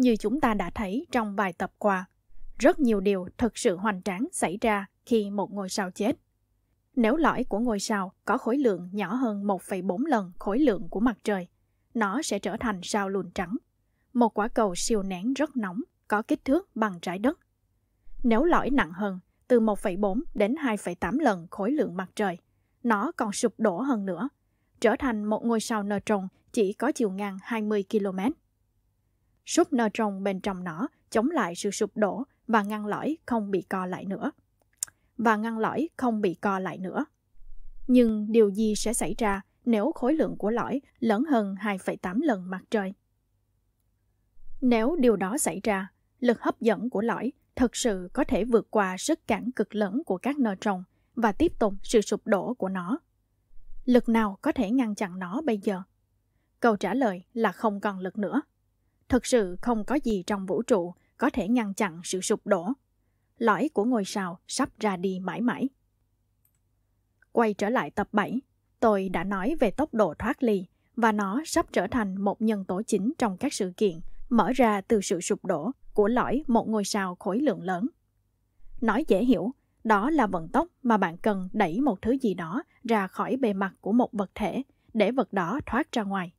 như chúng ta đã thấy trong bài tập qua, rất nhiều điều thực sự hoành tráng xảy ra khi một ngôi sao chết. Nếu lõi của ngôi sao có khối lượng nhỏ hơn 1,4 lần khối lượng của mặt trời, nó sẽ trở thành sao lùn trắng, một quả cầu siêu nén rất nóng có kích thước bằng trái đất. Nếu lõi nặng hơn, từ 1,4 đến 2,8 lần khối lượng mặt trời, nó còn sụp đổ hơn nữa, trở thành một ngôi sao nơ neutron chỉ có chiều ngang 20 km súp nơ trồng bên trong nó chống lại sự sụp đổ và ngăn lõi không bị co lại nữa. Và ngăn lõi không bị co lại nữa. Nhưng điều gì sẽ xảy ra nếu khối lượng của lõi lớn hơn 2,8 lần mặt trời? Nếu điều đó xảy ra, lực hấp dẫn của lõi thực sự có thể vượt qua sức cản cực lớn của các nơ trồng và tiếp tục sự sụp đổ của nó. Lực nào có thể ngăn chặn nó bây giờ? Câu trả lời là không còn lực nữa. Thực sự không có gì trong vũ trụ có thể ngăn chặn sự sụp đổ. Lõi của ngôi sao sắp ra đi mãi mãi. Quay trở lại tập 7, tôi đã nói về tốc độ thoát ly và nó sắp trở thành một nhân tố chính trong các sự kiện mở ra từ sự sụp đổ của lõi một ngôi sao khối lượng lớn. Nói dễ hiểu, đó là vận tốc mà bạn cần đẩy một thứ gì đó ra khỏi bề mặt của một vật thể để vật đó thoát ra ngoài.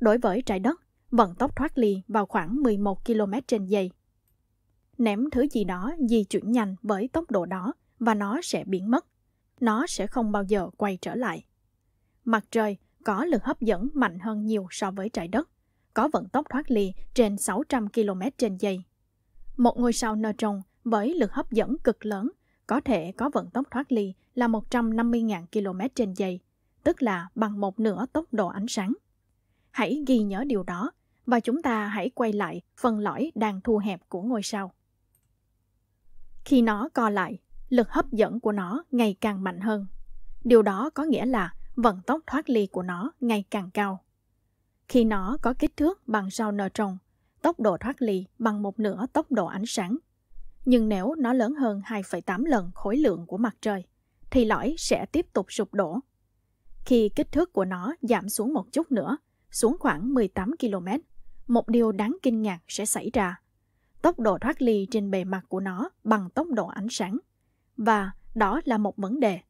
Đối với trái đất, vận tốc thoát ly vào khoảng 11 km trên giây. Ném thứ gì đó di chuyển nhanh với tốc độ đó và nó sẽ biến mất. Nó sẽ không bao giờ quay trở lại. Mặt trời có lực hấp dẫn mạnh hơn nhiều so với trái đất, có vận tốc thoát ly trên 600 km trên giây. Một ngôi sao neutron với lực hấp dẫn cực lớn có thể có vận tốc thoát ly là 150.000 km trên giây, tức là bằng một nửa tốc độ ánh sáng. Hãy ghi nhớ điều đó và chúng ta hãy quay lại phần lõi đang thu hẹp của ngôi sao. Khi nó co lại, lực hấp dẫn của nó ngày càng mạnh hơn. Điều đó có nghĩa là vận tốc thoát ly của nó ngày càng cao. Khi nó có kích thước bằng sao nơ trồng, tốc độ thoát ly bằng một nửa tốc độ ánh sáng. Nhưng nếu nó lớn hơn 2,8 lần khối lượng của mặt trời, thì lõi sẽ tiếp tục sụp đổ. Khi kích thước của nó giảm xuống một chút nữa, xuống khoảng 18 km, một điều đáng kinh ngạc sẽ xảy ra. Tốc độ thoát ly trên bề mặt của nó bằng tốc độ ánh sáng. Và đó là một vấn đề,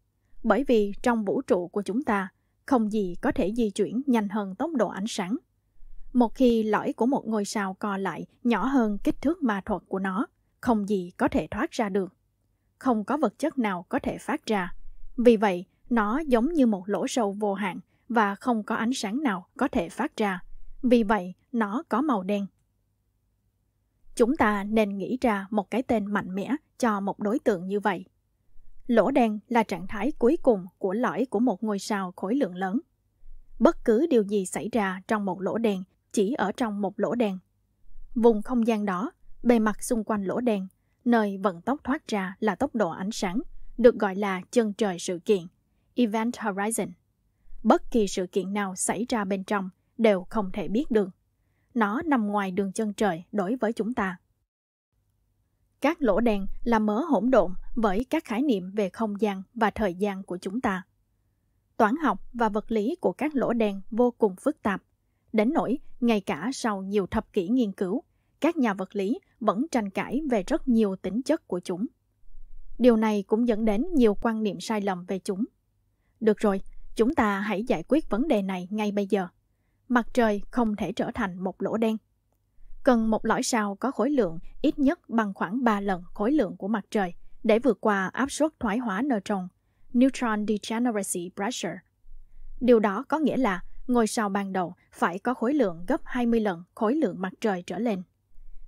bởi vì trong vũ trụ của chúng ta, không gì có thể di chuyển nhanh hơn tốc độ ánh sáng. Một khi lõi của một ngôi sao co lại nhỏ hơn kích thước ma thuật của nó, không gì có thể thoát ra được. Không có vật chất nào có thể phát ra. Vì vậy, nó giống như một lỗ sâu vô hạn và không có ánh sáng nào có thể phát ra. Vì vậy, nó có màu đen. Chúng ta nên nghĩ ra một cái tên mạnh mẽ cho một đối tượng như vậy. Lỗ đen là trạng thái cuối cùng của lõi của một ngôi sao khối lượng lớn. Bất cứ điều gì xảy ra trong một lỗ đen chỉ ở trong một lỗ đen. Vùng không gian đó, bề mặt xung quanh lỗ đen, nơi vận tốc thoát ra là tốc độ ánh sáng, được gọi là chân trời sự kiện, Event Horizon. Bất kỳ sự kiện nào xảy ra bên trong đều không thể biết được. Nó nằm ngoài đường chân trời đối với chúng ta. Các lỗ đen là mớ hỗn độn với các khái niệm về không gian và thời gian của chúng ta. Toán học và vật lý của các lỗ đen vô cùng phức tạp, đến nỗi ngay cả sau nhiều thập kỷ nghiên cứu, các nhà vật lý vẫn tranh cãi về rất nhiều tính chất của chúng. Điều này cũng dẫn đến nhiều quan niệm sai lầm về chúng. Được rồi, chúng ta hãy giải quyết vấn đề này ngay bây giờ mặt trời không thể trở thành một lỗ đen. Cần một lõi sao có khối lượng ít nhất bằng khoảng 3 lần khối lượng của mặt trời để vượt qua áp suất thoái hóa neutron, neutron degeneracy pressure. Điều đó có nghĩa là ngôi sao ban đầu phải có khối lượng gấp 20 lần khối lượng mặt trời trở lên.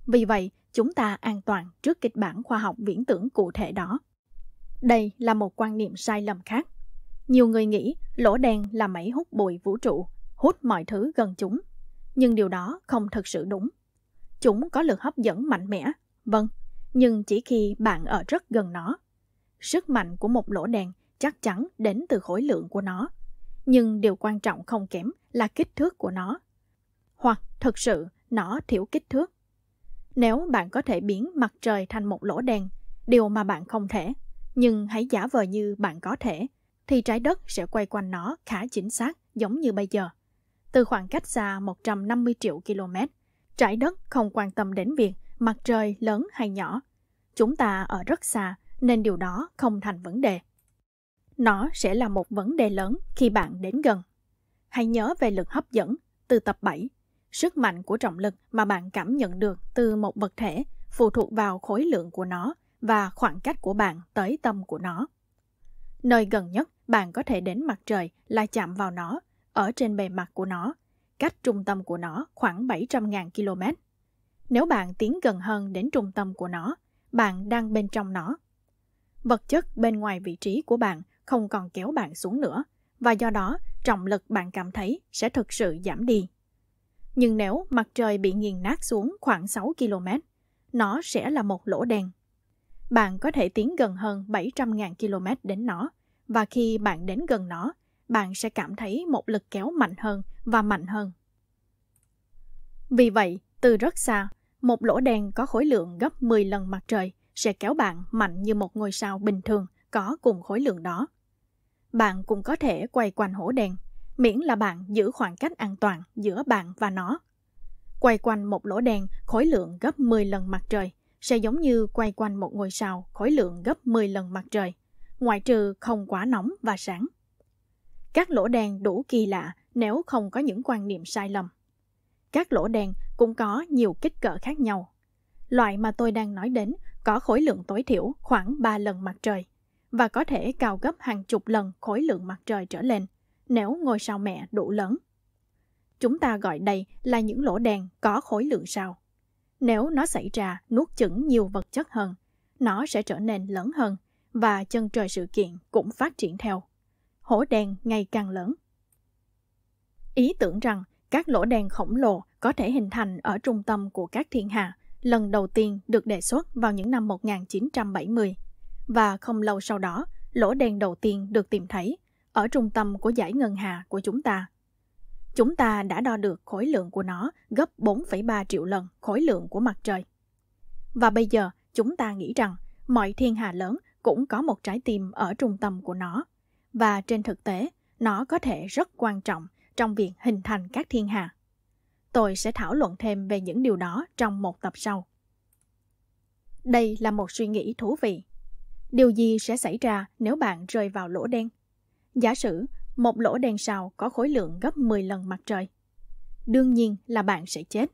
Vì vậy, chúng ta an toàn trước kịch bản khoa học viễn tưởng cụ thể đó. Đây là một quan niệm sai lầm khác. Nhiều người nghĩ lỗ đen là máy hút bụi vũ trụ hút mọi thứ gần chúng. Nhưng điều đó không thực sự đúng. Chúng có lực hấp dẫn mạnh mẽ, vâng, nhưng chỉ khi bạn ở rất gần nó. Sức mạnh của một lỗ đèn chắc chắn đến từ khối lượng của nó. Nhưng điều quan trọng không kém là kích thước của nó. Hoặc thực sự nó thiểu kích thước. Nếu bạn có thể biến mặt trời thành một lỗ đèn, điều mà bạn không thể, nhưng hãy giả vờ như bạn có thể, thì trái đất sẽ quay quanh nó khá chính xác giống như bây giờ từ khoảng cách xa 150 triệu km. Trái đất không quan tâm đến việc mặt trời lớn hay nhỏ. Chúng ta ở rất xa nên điều đó không thành vấn đề. Nó sẽ là một vấn đề lớn khi bạn đến gần. Hãy nhớ về lực hấp dẫn từ tập 7. Sức mạnh của trọng lực mà bạn cảm nhận được từ một vật thể phụ thuộc vào khối lượng của nó và khoảng cách của bạn tới tâm của nó. Nơi gần nhất bạn có thể đến mặt trời là chạm vào nó ở trên bề mặt của nó, cách trung tâm của nó khoảng 700.000 km. Nếu bạn tiến gần hơn đến trung tâm của nó, bạn đang bên trong nó. Vật chất bên ngoài vị trí của bạn không còn kéo bạn xuống nữa và do đó trọng lực bạn cảm thấy sẽ thực sự giảm đi. Nhưng nếu mặt trời bị nghiền nát xuống khoảng 6 km, nó sẽ là một lỗ đen. Bạn có thể tiến gần hơn 700.000 km đến nó, và khi bạn đến gần nó, bạn sẽ cảm thấy một lực kéo mạnh hơn và mạnh hơn. Vì vậy, từ rất xa, một lỗ đen có khối lượng gấp 10 lần mặt trời sẽ kéo bạn mạnh như một ngôi sao bình thường có cùng khối lượng đó. Bạn cũng có thể quay quanh hổ đen, miễn là bạn giữ khoảng cách an toàn giữa bạn và nó. Quay quanh một lỗ đen khối lượng gấp 10 lần mặt trời sẽ giống như quay quanh một ngôi sao khối lượng gấp 10 lần mặt trời, ngoại trừ không quá nóng và sáng. Các lỗ đen đủ kỳ lạ nếu không có những quan niệm sai lầm. Các lỗ đen cũng có nhiều kích cỡ khác nhau. Loại mà tôi đang nói đến có khối lượng tối thiểu khoảng 3 lần mặt trời và có thể cao gấp hàng chục lần khối lượng mặt trời trở lên nếu ngôi sao mẹ đủ lớn. Chúng ta gọi đây là những lỗ đen có khối lượng sao. Nếu nó xảy ra nuốt chửng nhiều vật chất hơn, nó sẽ trở nên lớn hơn và chân trời sự kiện cũng phát triển theo hố đèn ngày càng lớn. Ý tưởng rằng các lỗ đèn khổng lồ có thể hình thành ở trung tâm của các thiên hà lần đầu tiên được đề xuất vào những năm 1970 và không lâu sau đó, lỗ đèn đầu tiên được tìm thấy ở trung tâm của giải ngân hà của chúng ta. Chúng ta đã đo được khối lượng của nó gấp 4,3 triệu lần khối lượng của mặt trời. Và bây giờ, chúng ta nghĩ rằng mọi thiên hà lớn cũng có một trái tim ở trung tâm của nó – và trên thực tế nó có thể rất quan trọng trong việc hình thành các thiên hà tôi sẽ thảo luận thêm về những điều đó trong một tập sau đây là một suy nghĩ thú vị điều gì sẽ xảy ra nếu bạn rơi vào lỗ đen giả sử một lỗ đen sao có khối lượng gấp 10 lần mặt trời đương nhiên là bạn sẽ chết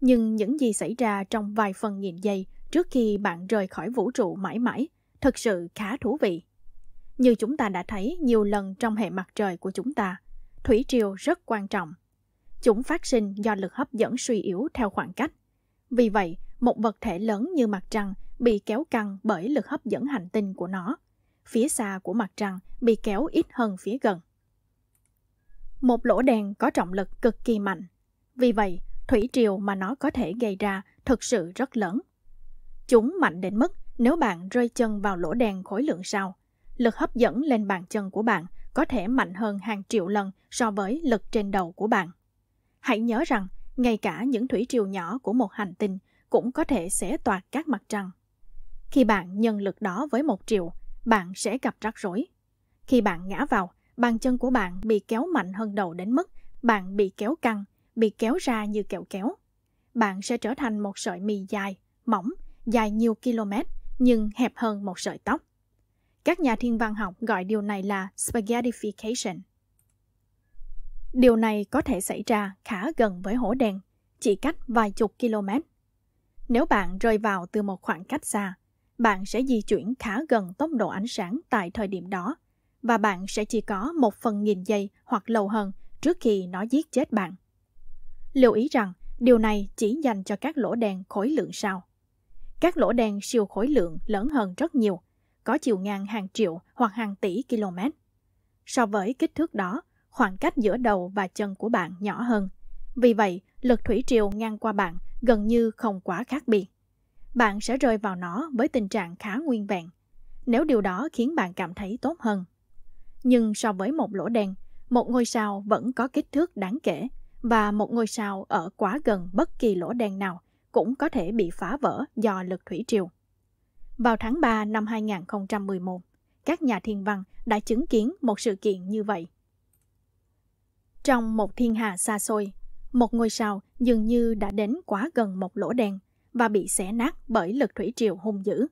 nhưng những gì xảy ra trong vài phần nghìn giây trước khi bạn rời khỏi vũ trụ mãi mãi thật sự khá thú vị như chúng ta đã thấy nhiều lần trong hệ mặt trời của chúng ta, thủy triều rất quan trọng. Chúng phát sinh do lực hấp dẫn suy yếu theo khoảng cách. Vì vậy, một vật thể lớn như mặt trăng bị kéo căng bởi lực hấp dẫn hành tinh của nó. Phía xa của mặt trăng bị kéo ít hơn phía gần. Một lỗ đèn có trọng lực cực kỳ mạnh. Vì vậy, thủy triều mà nó có thể gây ra thực sự rất lớn. Chúng mạnh đến mức nếu bạn rơi chân vào lỗ đèn khối lượng sao lực hấp dẫn lên bàn chân của bạn có thể mạnh hơn hàng triệu lần so với lực trên đầu của bạn. Hãy nhớ rằng, ngay cả những thủy triều nhỏ của một hành tinh cũng có thể xé toạc các mặt trăng. Khi bạn nhân lực đó với một triệu, bạn sẽ gặp rắc rối. Khi bạn ngã vào, bàn chân của bạn bị kéo mạnh hơn đầu đến mức bạn bị kéo căng, bị kéo ra như kẹo kéo. Bạn sẽ trở thành một sợi mì dài, mỏng, dài nhiều km nhưng hẹp hơn một sợi tóc. Các nhà thiên văn học gọi điều này là spaghettification. Điều này có thể xảy ra khá gần với hổ đèn, chỉ cách vài chục km. Nếu bạn rơi vào từ một khoảng cách xa, bạn sẽ di chuyển khá gần tốc độ ánh sáng tại thời điểm đó và bạn sẽ chỉ có một phần nghìn giây hoặc lâu hơn trước khi nó giết chết bạn. Lưu ý rằng, điều này chỉ dành cho các lỗ đèn khối lượng sao. Các lỗ đèn siêu khối lượng lớn hơn rất nhiều, có chiều ngang hàng triệu hoặc hàng tỷ km. So với kích thước đó, khoảng cách giữa đầu và chân của bạn nhỏ hơn. Vì vậy, lực thủy triều ngang qua bạn gần như không quá khác biệt. Bạn sẽ rơi vào nó với tình trạng khá nguyên vẹn, nếu điều đó khiến bạn cảm thấy tốt hơn. Nhưng so với một lỗ đen, một ngôi sao vẫn có kích thước đáng kể và một ngôi sao ở quá gần bất kỳ lỗ đen nào cũng có thể bị phá vỡ do lực thủy triều. Vào tháng 3 năm 2011, các nhà thiên văn đã chứng kiến một sự kiện như vậy. Trong một thiên hà xa xôi, một ngôi sao dường như đã đến quá gần một lỗ đen và bị xẻ nát bởi lực thủy triều hung dữ.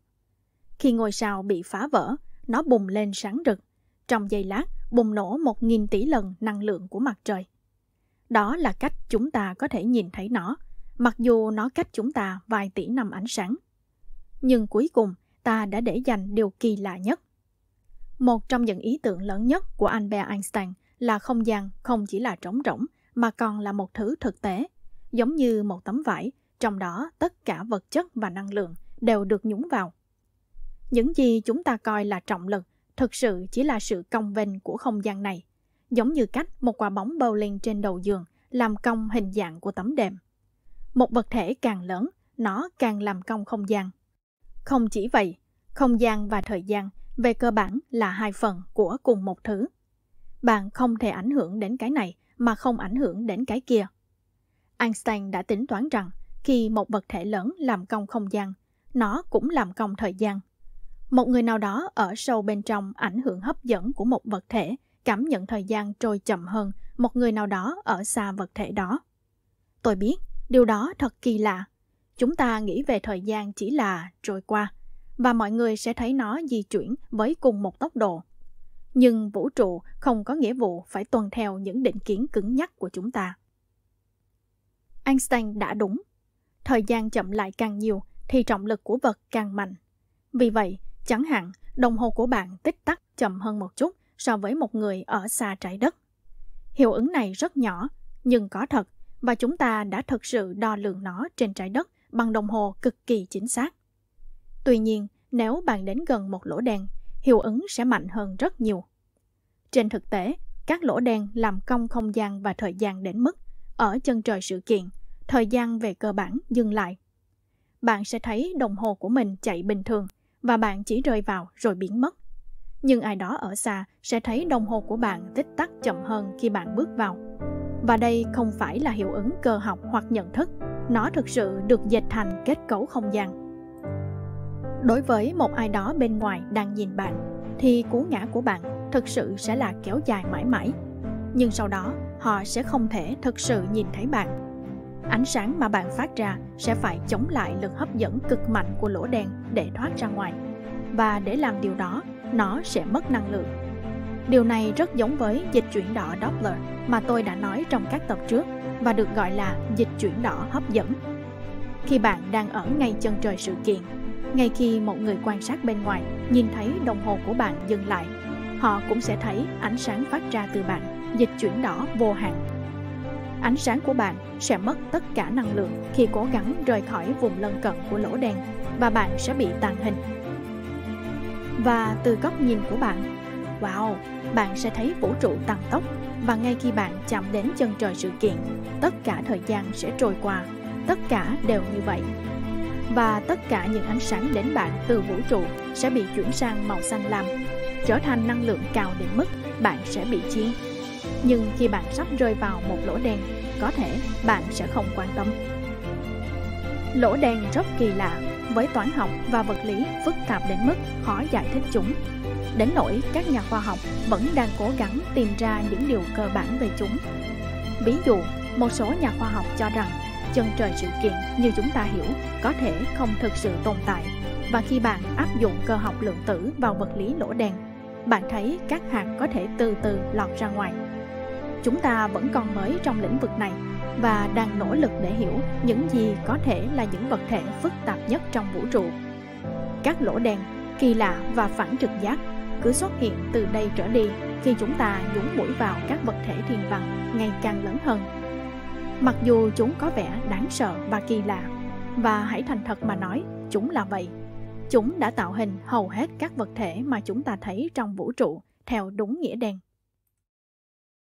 Khi ngôi sao bị phá vỡ, nó bùng lên sáng rực. Trong giây lát, bùng nổ một nghìn tỷ lần năng lượng của mặt trời. Đó là cách chúng ta có thể nhìn thấy nó, mặc dù nó cách chúng ta vài tỷ năm ánh sáng nhưng cuối cùng ta đã để dành điều kỳ lạ nhất. Một trong những ý tưởng lớn nhất của Albert Einstein là không gian không chỉ là trống rỗng mà còn là một thứ thực tế, giống như một tấm vải, trong đó tất cả vật chất và năng lượng đều được nhúng vào. Những gì chúng ta coi là trọng lực thực sự chỉ là sự cong vênh của không gian này, giống như cách một quả bóng bowling trên đầu giường làm cong hình dạng của tấm đệm. Một vật thể càng lớn, nó càng làm cong không gian không chỉ vậy, không gian và thời gian về cơ bản là hai phần của cùng một thứ. Bạn không thể ảnh hưởng đến cái này mà không ảnh hưởng đến cái kia. Einstein đã tính toán rằng khi một vật thể lớn làm công không gian, nó cũng làm công thời gian. Một người nào đó ở sâu bên trong ảnh hưởng hấp dẫn của một vật thể cảm nhận thời gian trôi chậm hơn một người nào đó ở xa vật thể đó. Tôi biết, điều đó thật kỳ lạ chúng ta nghĩ về thời gian chỉ là trôi qua và mọi người sẽ thấy nó di chuyển với cùng một tốc độ nhưng vũ trụ không có nghĩa vụ phải tuân theo những định kiến cứng nhắc của chúng ta einstein đã đúng thời gian chậm lại càng nhiều thì trọng lực của vật càng mạnh vì vậy chẳng hạn đồng hồ của bạn tích tắc chậm hơn một chút so với một người ở xa trái đất hiệu ứng này rất nhỏ nhưng có thật và chúng ta đã thực sự đo lường nó trên trái đất bằng đồng hồ cực kỳ chính xác. Tuy nhiên, nếu bạn đến gần một lỗ đèn, hiệu ứng sẽ mạnh hơn rất nhiều. Trên thực tế, các lỗ đèn làm cong không gian và thời gian đến mức ở chân trời sự kiện, thời gian về cơ bản dừng lại. Bạn sẽ thấy đồng hồ của mình chạy bình thường và bạn chỉ rơi vào rồi biến mất. Nhưng ai đó ở xa sẽ thấy đồng hồ của bạn tích tắc chậm hơn khi bạn bước vào. Và đây không phải là hiệu ứng cơ học hoặc nhận thức nó thực sự được dệt thành kết cấu không gian đối với một ai đó bên ngoài đang nhìn bạn thì cú ngã của bạn thực sự sẽ là kéo dài mãi mãi nhưng sau đó họ sẽ không thể thực sự nhìn thấy bạn ánh sáng mà bạn phát ra sẽ phải chống lại lực hấp dẫn cực mạnh của lỗ đen để thoát ra ngoài và để làm điều đó nó sẽ mất năng lượng Điều này rất giống với dịch chuyển đỏ Doppler mà tôi đã nói trong các tập trước và được gọi là dịch chuyển đỏ hấp dẫn. Khi bạn đang ở ngay chân trời sự kiện, ngay khi một người quan sát bên ngoài nhìn thấy đồng hồ của bạn dừng lại, họ cũng sẽ thấy ánh sáng phát ra từ bạn, dịch chuyển đỏ vô hạn. Ánh sáng của bạn sẽ mất tất cả năng lượng khi cố gắng rời khỏi vùng lân cận của lỗ đen và bạn sẽ bị tàn hình. Và từ góc nhìn của bạn, vào, bạn sẽ thấy vũ trụ tăng tốc và ngay khi bạn chạm đến chân trời sự kiện, tất cả thời gian sẽ trôi qua, tất cả đều như vậy. Và tất cả những ánh sáng đến bạn từ vũ trụ sẽ bị chuyển sang màu xanh lam, trở thành năng lượng cao đến mức bạn sẽ bị chiên. Nhưng khi bạn sắp rơi vào một lỗ đen, có thể bạn sẽ không quan tâm. Lỗ đen rất kỳ lạ với toán học và vật lý phức tạp đến mức khó giải thích chúng. Đến nỗi các nhà khoa học vẫn đang cố gắng tìm ra những điều cơ bản về chúng. Ví dụ, một số nhà khoa học cho rằng chân trời sự kiện như chúng ta hiểu có thể không thực sự tồn tại và khi bạn áp dụng cơ học lượng tử vào vật lý lỗ đèn bạn thấy các hạt có thể từ từ lọt ra ngoài chúng ta vẫn còn mới trong lĩnh vực này và đang nỗ lực để hiểu những gì có thể là những vật thể phức tạp nhất trong vũ trụ. Các lỗ đen kỳ lạ và phản trực giác cứ xuất hiện từ đây trở đi khi chúng ta nhúng mũi vào các vật thể thiền văn ngày càng lớn hơn. Mặc dù chúng có vẻ đáng sợ và kỳ lạ, và hãy thành thật mà nói, chúng là vậy. Chúng đã tạo hình hầu hết các vật thể mà chúng ta thấy trong vũ trụ theo đúng nghĩa đen.